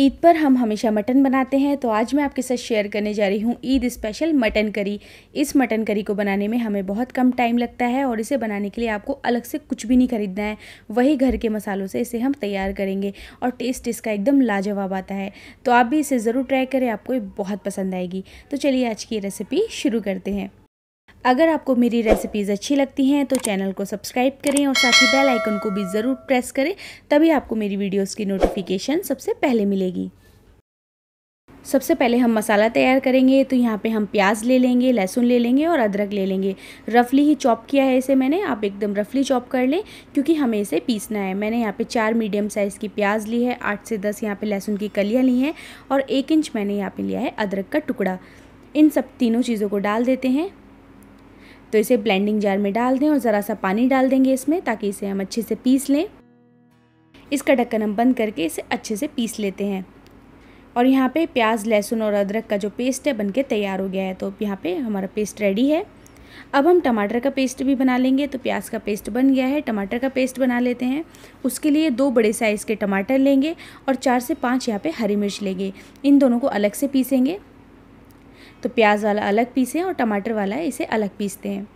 ईद पर हम हमेशा मटन बनाते हैं तो आज मैं आपके साथ शेयर करने जा रही हूँ ईद स्पेशल मटन करी इस मटन करी को बनाने में हमें बहुत कम टाइम लगता है और इसे बनाने के लिए आपको अलग से कुछ भी नहीं खरीदना है वही घर के मसालों से इसे हम तैयार करेंगे और टेस्ट इसका एकदम लाजवाब आता है तो आप भी इसे ज़रूर ट्राई करें आपको बहुत पसंद आएगी तो चलिए आज की रेसिपी शुरू करते हैं अगर आपको मेरी रेसिपीज़ अच्छी लगती हैं तो चैनल को सब्सक्राइब करें और साथ ही बेल आइकन को भी ज़रूर प्रेस करें तभी आपको मेरी वीडियोस की नोटिफिकेशन सबसे पहले मिलेगी सबसे पहले हम मसाला तैयार करेंगे तो यहाँ पे हम प्याज ले लेंगे लहसुन ले लेंगे और अदरक ले लेंगे रफली ही चॉप किया है इसे मैंने आप एकदम रफली चॉप कर लें क्योंकि हमें इसे पीसना है मैंने यहाँ पे चार मीडियम साइज़ की प्याज ली है आठ से दस यहाँ पे लहसुन की कलियाँ ली हैं और एक इंच मैंने यहाँ पर लिया है अदरक का टुकड़ा इन सब तीनों चीज़ों को डाल देते हैं तो इसे ब्लेंडिंग जार में डाल दें और ज़रा सा पानी डाल देंगे इसमें ताकि इसे हम अच्छे से पीस लें इसका ढक्कन हम बंद करके इसे अच्छे से पीस लेते हैं और यहाँ पे प्याज लहसुन और अदरक का जो पेस्ट है बनके तैयार हो गया है तो यहाँ पे हमारा पेस्ट रेडी है अब हम टमाटर का पेस्ट भी बना लेंगे तो प्याज का पेस्ट बन गया है टमाटर का पेस्ट बना लेते हैं उसके लिए दो बड़े साइज़ के टमाटर लेंगे और चार से पाँच यहाँ पे हरी मिर्च लेंगे इन दोनों को अलग से पीसेंगे तो प्याज वाला अलग पीसें और टमाटर वाला इसे अलग पीसते हैं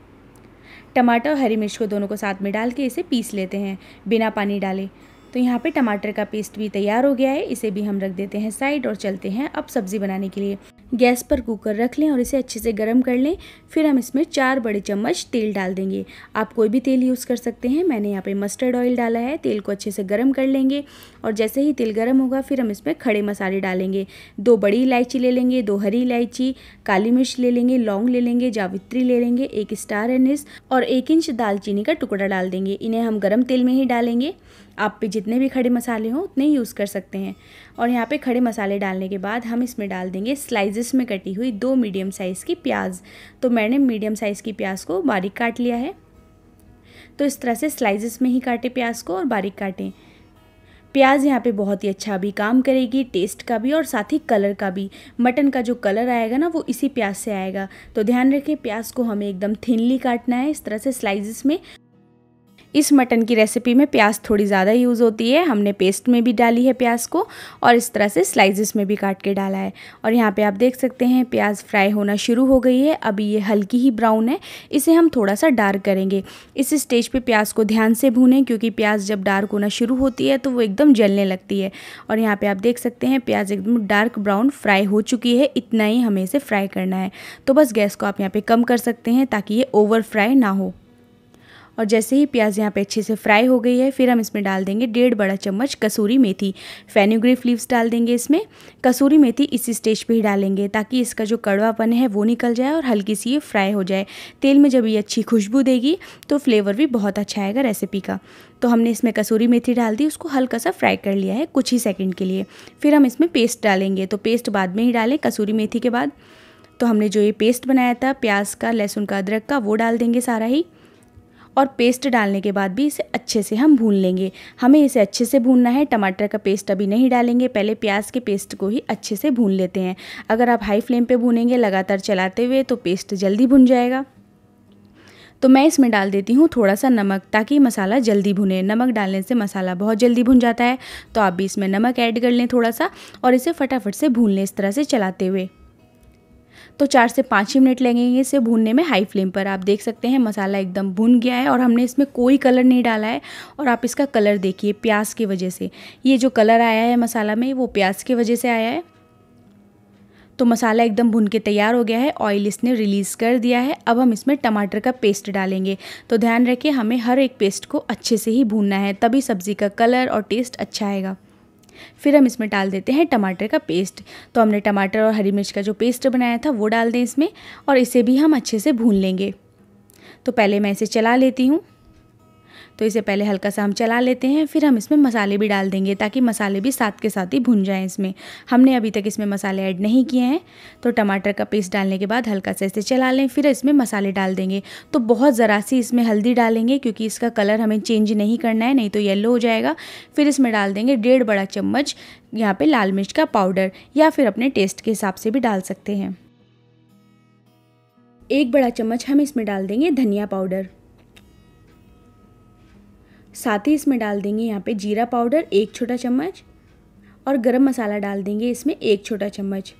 टमाटर और हरी मिर्च को दोनों को साथ में डाल के इसे पीस लेते हैं बिना पानी डाले तो यहाँ पे टमाटर का पेस्ट भी तैयार हो गया है इसे भी हम रख देते हैं साइड और चलते हैं अब सब्ज़ी बनाने के लिए गैस पर कुकर रख लें और इसे अच्छे से गर्म कर लें फिर हम इसमें चार बड़े चम्मच तेल डाल देंगे आप कोई भी तेल यूज़ कर सकते हैं मैंने यहाँ पे मस्टर्ड ऑयल डाला है तेल को अच्छे से गर्म कर लेंगे और जैसे ही तेल गर्म होगा फिर हम इसमें खड़े मसाले डालेंगे दो बड़ी इलायची ले लेंगे दो हरी इलायची काली मिर्च ले लेंगे लौंग ले लेंगे जावित्री ले लेंगे एक स्टार एनिस और एक इंच दालचीनी का टुकड़ा डाल देंगे इन्हें हम गर्म तेल में ही डालेंगे आप पे जितने भी खड़े मसाले हों उतने ही यूज़ कर सकते हैं और यहाँ पे खड़े मसाले डालने के बाद हम इसमें डाल देंगे स्लाइसेस में कटी हुई दो मीडियम साइज़ की प्याज तो मैंने मीडियम साइज़ की प्याज को बारीक काट लिया है तो इस तरह से स्लाइसेस में ही काटें प्याज को और बारीक काटें प्याज यहाँ पे बहुत ही अच्छा भी काम करेगी टेस्ट का भी और साथ ही कलर का भी मटन का जो कलर आएगा ना वो इसी प्याज से आएगा तो ध्यान रखें प्याज को हमें एकदम थिनली काटना है इस तरह से स्लाइसेस में इस मटन की रेसिपी में प्याज थोड़ी ज़्यादा यूज़ होती है हमने पेस्ट में भी डाली है प्याज को और इस तरह से स्लाइसेस में भी काट के डाला है और यहाँ पे आप देख सकते हैं प्याज फ्राई होना शुरू हो गई है अभी ये हल्की ही ब्राउन है इसे हम थोड़ा सा डार्क करेंगे इस स्टेज पे प्याज को ध्यान से भूनें क्योंकि प्याज जब डार्क होना शुरू होती है तो वो एकदम जलने लगती है और यहाँ पर आप देख सकते हैं प्याज एकदम डार्क ब्राउन फ्राई हो चुकी है इतना ही हमें इसे फ्राई करना है तो बस गैस को आप यहाँ पर कम कर सकते हैं ताकि ये ओवर फ्राई ना हो और जैसे ही प्याज यहाँ पे अच्छे से फ्राई हो गई है फिर हम इसमें डाल देंगे डेढ़ बड़ा चम्मच कसूरी मेथी फेनुग्रीफ लीव्स डाल देंगे इसमें कसूरी मेथी इसी स्टेज पे ही डालेंगे ताकि इसका जो कड़वापन है वो निकल जाए और हल्की सी ये फ्राई हो जाए तेल में जब ये अच्छी खुशबू देगी तो फ्लेवर भी बहुत अच्छा आएगा रेसिपी का तो हमने इसमें कसूरी मेथी डाल दी उसको हल्का सा फ्राई कर लिया है कुछ ही सेकेंड के लिए फिर हम इसमें पेस्ट डालेंगे तो पेस्ट बाद में ही डालें कसूरी मेथी के बाद तो हमने जो ये पेस्ट बनाया था प्याज का लहसुन का अदरक का वो डाल देंगे सारा ही और पेस्ट डालने के बाद भी इसे अच्छे से हम भून लेंगे हमें इसे अच्छे से भूनना है टमाटर का पेस्ट अभी नहीं डालेंगे पहले प्याज के पेस्ट को ही अच्छे से भून लेते हैं अगर आप हाई फ्लेम पर भूनेंगे लगातार चलाते हुए तो पेस्ट जल्दी भुन जाएगा तो मैं इसमें डाल देती हूँ थोड़ा सा नमक ताकि मसाला जल्दी भुने नमक डालने से मसाला बहुत जल्दी भुन जाता है तो आप भी इसमें नमक ऐड कर लें थोड़ा सा और इसे फटाफट से भून लें इस तरह से चलाते हुए तो चार से पाँच ही मिनट लगेंगे इसे भूनने में हाई फ्लेम पर आप देख सकते हैं मसाला एकदम भून गया है और हमने इसमें कोई कलर नहीं डाला है और आप इसका कलर देखिए प्याज की वजह से ये जो कलर आया है मसाला में वो प्याज की वजह से आया है तो मसाला एकदम भुन के तैयार हो गया है ऑयल इसने रिलीज़ कर दिया है अब हम इसमें टमाटर का पेस्ट डालेंगे तो ध्यान रखिए हमें हर एक पेस्ट को अच्छे से ही भूनना है तभी सब्ज़ी का कलर और टेस्ट अच्छा आएगा फिर हम इसमें डाल देते हैं टमाटर का पेस्ट तो हमने टमाटर और हरी मिर्च का जो पेस्ट बनाया था वो डाल दें इसमें और इसे भी हम अच्छे से भून लेंगे तो पहले मैं इसे चला लेती हूँ तो इसे पहले हल्का सा हम चला लेते हैं फिर हम इसमें मसाले भी डाल देंगे ताकि मसाले भी साथ के साथ ही भुन जाएँ इसमें हमने अभी तक इसमें मसाले ऐड नहीं किए हैं तो टमाटर का पेस्ट डालने के बाद हल्का सा इसे चला लें फिर इसमें मसाले डाल देंगे तो बहुत ज़रा सी इसमें हल्दी डालेंगे क्योंकि इसका कलर हमें चेंज नहीं करना है नहीं तो येल्लो हो जाएगा फिर इसमें डाल देंगे डेढ़ बड़ा चम्मच यहाँ पर लाल मिर्च का पाउडर या फिर अपने टेस्ट के हिसाब से भी डाल सकते हैं एक बड़ा चम्मच हम इसमें डाल देंगे धनिया पाउडर साथ ही इसमें डाल देंगे यहाँ पे जीरा पाउडर एक छोटा चम्मच और गरम मसाला डाल देंगे इसमें एक छोटा चम्मच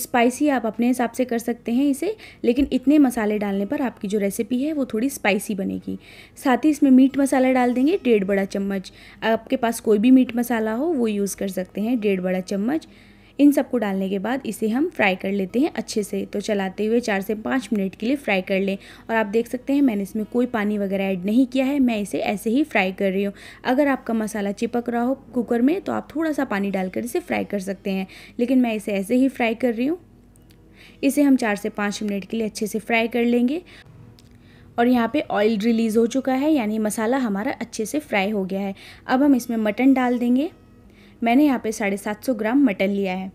स्पाइसी आप अपने हिसाब से कर सकते हैं इसे लेकिन इतने मसाले डालने पर आपकी जो रेसिपी है वो थोड़ी स्पाइसी बनेगी साथ ही इसमें मीट मसाला डाल देंगे डेढ़ बड़ा चम्मच आपके पास कोई भी मीट मसाला हो वो यूज़ कर सकते हैं डेढ़ बड़ा चम्मच इन सबको डालने के बाद इसे हम फ्राई कर लेते हैं अच्छे से तो चलाते हुए चार से पाँच मिनट के लिए फ्राई कर लें और आप देख सकते हैं मैंने इसमें कोई पानी वगैरह ऐड नहीं किया है मैं इसे ऐसे ही फ्राई कर रही हूँ अगर आपका मसाला चिपक रहा हो कुकर में तो आप थोड़ा सा पानी डालकर इसे फ्राई कर सकते हैं लेकिन मैं इसे ऐसे ही फ्राई कर रही हूँ इसे हम चार से पाँच मिनट के लिए अच्छे से फ्राई कर लेंगे और यहाँ पे ऑयल रिलीज़ हो चुका है यानी मसाला हमारा अच्छे से फ्राई हो गया है अब हम इसमें मटन डाल देंगे मैंने यहाँ पे साढ़े सात सौ ग्राम मटन लिया है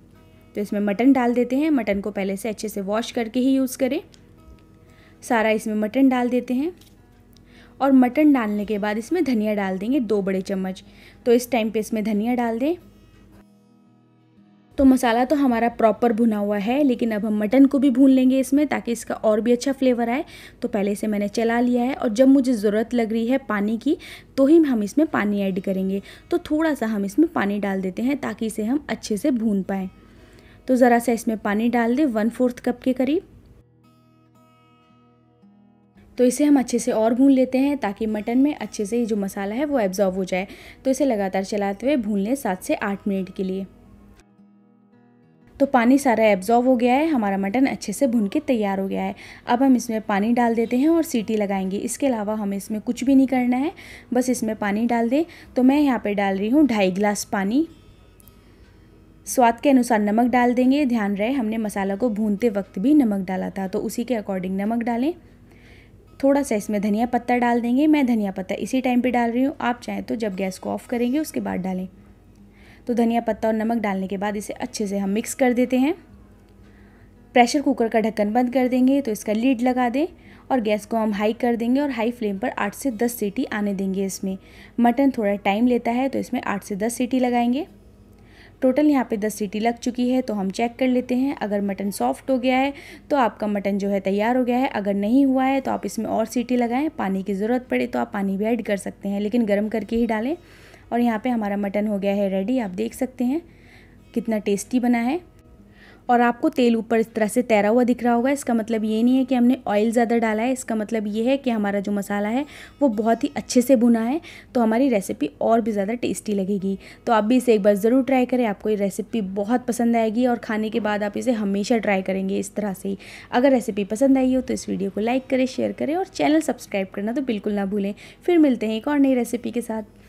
तो इसमें मटन डाल देते हैं मटन को पहले से अच्छे से वॉश करके ही यूज़ करें सारा इसमें मटन डाल देते हैं और मटन डालने के बाद इसमें धनिया डाल देंगे दो बड़े चम्मच तो इस टाइम पे इसमें धनिया डाल दें तो मसाला तो हमारा प्रॉपर भुना हुआ है लेकिन अब हम मटन को भी भून लेंगे इसमें ताकि इसका और भी अच्छा फ्लेवर आए तो पहले से मैंने चला लिया है और जब मुझे ज़रूरत लग रही है पानी की तो ही हम इसमें पानी ऐड करेंगे तो थोड़ा सा हम इसमें पानी डाल देते हैं ताकि इसे हम अच्छे से भून पाएँ तो ज़रा सा इसमें पानी डाल दें वन फोर्थ कप के करीब तो इसे हम अच्छे से और भून लेते हैं ताकि मटन में अच्छे से ये जो मसाला है वो एब्जॉर्व हो जाए तो इसे लगातार चलाते हुए भून लें सात से आठ मिनट के लिए तो पानी सारा एब्जॉर्व हो गया है हमारा मटन अच्छे से भुन के तैयार हो गया है अब हम इसमें पानी डाल देते हैं और सीटी लगाएंगे इसके अलावा हमें इसमें कुछ भी नहीं करना है बस इसमें पानी डाल दें तो मैं यहाँ पर डाल रही हूँ ढाई गिलास पानी स्वाद के अनुसार नमक डाल देंगे ध्यान रहे हमने मसाला को भूनते वक्त भी नमक डाला था तो उसी के अकॉर्डिंग नमक डालें थोड़ा सा इसमें धनिया पत्ता डाल देंगे मैं धनिया पत्ता इसी टाइम पे डाल रही हूँ आप चाहें तो जब गैस को ऑफ करेंगे उसके बाद डालें तो धनिया पत्ता और नमक डालने के बाद इसे अच्छे से हम मिक्स कर देते हैं प्रेशर कुकर का ढक्कन बंद कर देंगे तो इसका लीड लगा दें और गैस को हम हाई कर देंगे और हाई फ्लेम पर आठ से दस सीटी आने देंगे इसमें मटन थोड़ा टाइम लेता है तो इसमें आठ से दस सीटी लगाएंगे टोटल यहाँ पे दस सीटी लग चुकी है तो हम चेक कर लेते हैं अगर मटन सॉफ्ट हो गया है तो आपका मटन जो है तैयार हो गया है अगर नहीं हुआ है तो आप इसमें और सीटी लगाएं पानी की ज़रूरत पड़े तो आप पानी भी ऐड कर सकते हैं लेकिन गर्म करके ही डालें और यहाँ पे हमारा मटन हो गया है रेडी आप देख सकते हैं कितना टेस्टी बना है और आपको तेल ऊपर इस तरह से तैरा हुआ दिख रहा होगा इसका मतलब ये नहीं है कि हमने ऑयल ज़्यादा डाला है इसका मतलब ये है कि हमारा जो मसाला है वो बहुत ही अच्छे से भुना है तो हमारी रेसिपी और भी ज़्यादा टेस्टी लगेगी तो आप भी इसे एक बार ज़रूर ट्राई करें आपको ये रेसिपी बहुत पसंद आएगी और खाने के बाद आप इसे हमेशा ट्राई करेंगे इस तरह से अगर रेसिपी पसंद आई हो तो इस वीडियो को लाइक करें शेयर करें और चैनल सब्सक्राइब करना तो बिल्कुल ना भूलें फिर मिलते हैं एक और नई रेसिपी के साथ